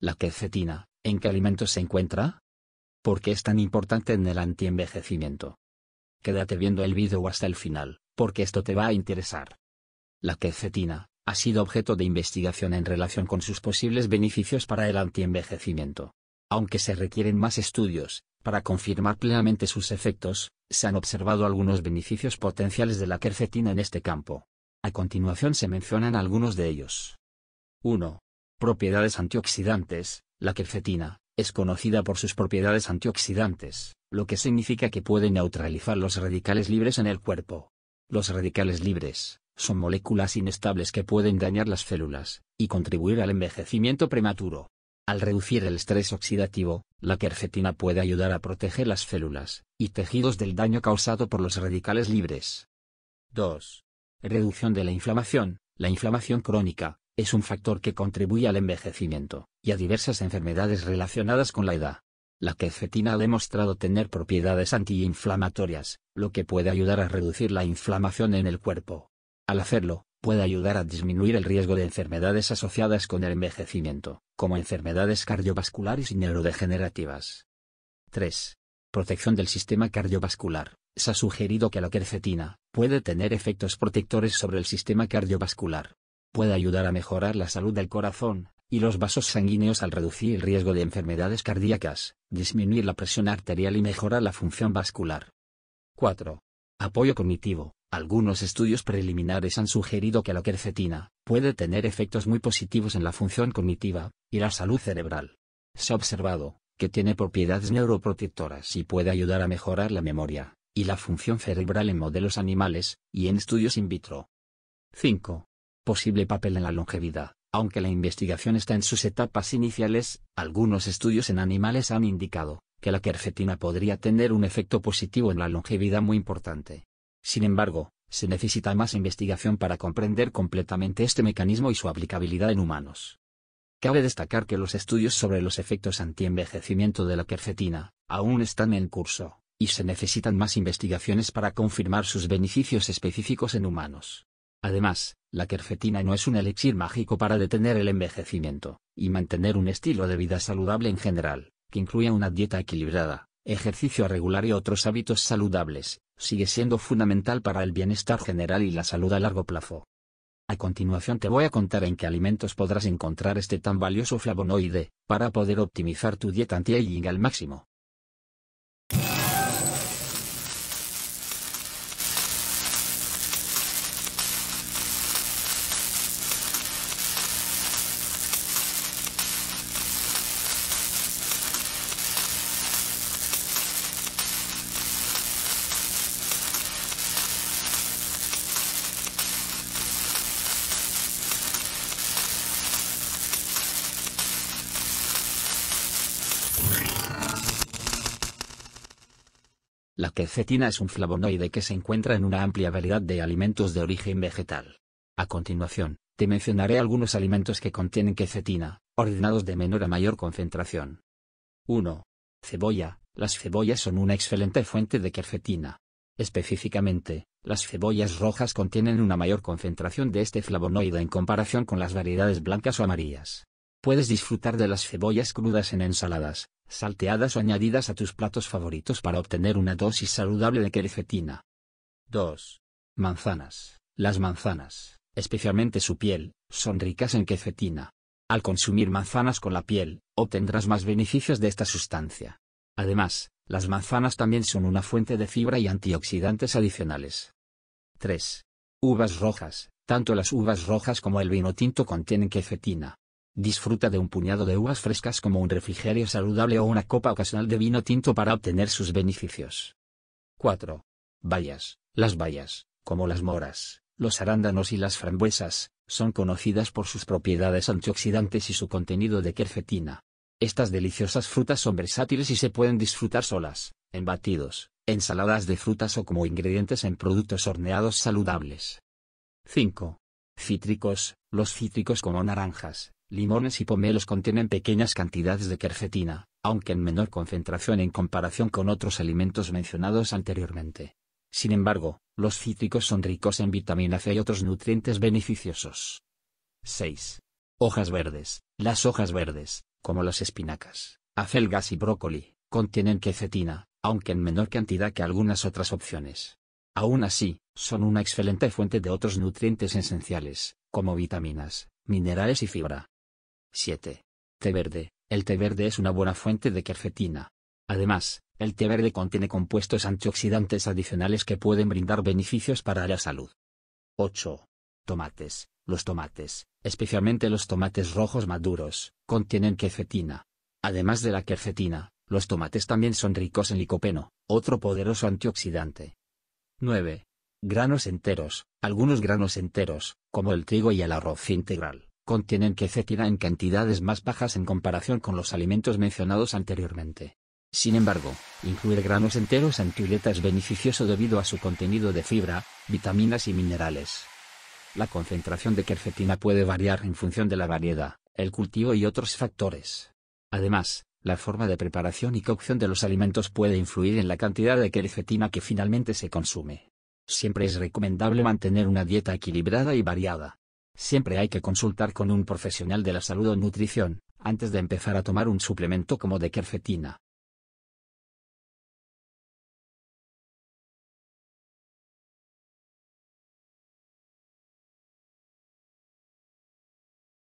La quercetina, ¿en qué alimentos se encuentra? ¿Por qué es tan importante en el antienvejecimiento? Quédate viendo el vídeo hasta el final, porque esto te va a interesar. La quercetina, ha sido objeto de investigación en relación con sus posibles beneficios para el antienvejecimiento. Aunque se requieren más estudios, para confirmar plenamente sus efectos, se han observado algunos beneficios potenciales de la quercetina en este campo. A continuación se mencionan algunos de ellos. 1. Propiedades antioxidantes. La quercetina es conocida por sus propiedades antioxidantes, lo que significa que puede neutralizar los radicales libres en el cuerpo. Los radicales libres son moléculas inestables que pueden dañar las células y contribuir al envejecimiento prematuro. Al reducir el estrés oxidativo, la quercetina puede ayudar a proteger las células y tejidos del daño causado por los radicales libres. 2. Reducción de la inflamación. La inflamación crónica es un factor que contribuye al envejecimiento, y a diversas enfermedades relacionadas con la edad. La quercetina ha demostrado tener propiedades antiinflamatorias, lo que puede ayudar a reducir la inflamación en el cuerpo. Al hacerlo, puede ayudar a disminuir el riesgo de enfermedades asociadas con el envejecimiento, como enfermedades cardiovasculares y neurodegenerativas. 3. Protección del sistema cardiovascular. Se ha sugerido que la quercetina puede tener efectos protectores sobre el sistema cardiovascular, puede ayudar a mejorar la salud del corazón, y los vasos sanguíneos al reducir el riesgo de enfermedades cardíacas, disminuir la presión arterial y mejorar la función vascular. 4. Apoyo cognitivo. Algunos estudios preliminares han sugerido que la quercetina puede tener efectos muy positivos en la función cognitiva y la salud cerebral. Se ha observado que tiene propiedades neuroprotectoras y puede ayudar a mejorar la memoria y la función cerebral en modelos animales y en estudios in vitro. 5 posible papel en la longevidad. Aunque la investigación está en sus etapas iniciales, algunos estudios en animales han indicado que la quercetina podría tener un efecto positivo en la longevidad muy importante. Sin embargo, se necesita más investigación para comprender completamente este mecanismo y su aplicabilidad en humanos. Cabe destacar que los estudios sobre los efectos antienvejecimiento de la quercetina aún están en curso, y se necesitan más investigaciones para confirmar sus beneficios específicos en humanos. Además, la quercetina no es un elixir mágico para detener el envejecimiento, y mantener un estilo de vida saludable en general, que incluya una dieta equilibrada, ejercicio regular y otros hábitos saludables, sigue siendo fundamental para el bienestar general y la salud a largo plazo. A continuación te voy a contar en qué alimentos podrás encontrar este tan valioso flavonoide, para poder optimizar tu dieta anti-aging al máximo. La quercetina es un flavonoide que se encuentra en una amplia variedad de alimentos de origen vegetal. A continuación, te mencionaré algunos alimentos que contienen quercetina, ordenados de menor a mayor concentración. 1. Cebolla. Las cebollas son una excelente fuente de quercetina. Específicamente, las cebollas rojas contienen una mayor concentración de este flavonoide en comparación con las variedades blancas o amarillas. Puedes disfrutar de las cebollas crudas en ensaladas, salteadas o añadidas a tus platos favoritos para obtener una dosis saludable de quercetina. 2. Manzanas. Las manzanas, especialmente su piel, son ricas en quercetina. Al consumir manzanas con la piel, obtendrás más beneficios de esta sustancia. Además, las manzanas también son una fuente de fibra y antioxidantes adicionales. 3. Uvas rojas. Tanto las uvas rojas como el vino tinto contienen quercetina. Disfruta de un puñado de uvas frescas como un refrigerio saludable o una copa ocasional de vino tinto para obtener sus beneficios. 4. Bayas. Las bayas, como las moras, los arándanos y las frambuesas, son conocidas por sus propiedades antioxidantes y su contenido de quercetina. Estas deliciosas frutas son versátiles y se pueden disfrutar solas, en batidos, ensaladas de frutas o como ingredientes en productos horneados saludables. 5. Cítricos. Los cítricos como naranjas, Limones y pomelos contienen pequeñas cantidades de quercetina, aunque en menor concentración en comparación con otros alimentos mencionados anteriormente. Sin embargo, los cítricos son ricos en vitamina C y otros nutrientes beneficiosos. 6. Hojas verdes. Las hojas verdes, como las espinacas, acelgas y brócoli, contienen quercetina, aunque en menor cantidad que algunas otras opciones. Aún así, son una excelente fuente de otros nutrientes esenciales, como vitaminas, minerales y fibra. 7. Té verde. El té verde es una buena fuente de quercetina. Además, el té verde contiene compuestos antioxidantes adicionales que pueden brindar beneficios para la salud. 8. Tomates. Los tomates, especialmente los tomates rojos maduros, contienen quercetina. Además de la quercetina, los tomates también son ricos en licopeno, otro poderoso antioxidante. 9. Granos enteros. Algunos granos enteros, como el trigo y el arroz integral contienen quercetina en cantidades más bajas en comparación con los alimentos mencionados anteriormente. Sin embargo, incluir granos enteros en tu dieta es beneficioso debido a su contenido de fibra, vitaminas y minerales. La concentración de quercetina puede variar en función de la variedad, el cultivo y otros factores. Además, la forma de preparación y cocción de los alimentos puede influir en la cantidad de quercetina que finalmente se consume. Siempre es recomendable mantener una dieta equilibrada y variada, siempre hay que consultar con un profesional de la salud o nutrición, antes de empezar a tomar un suplemento como de quercetina.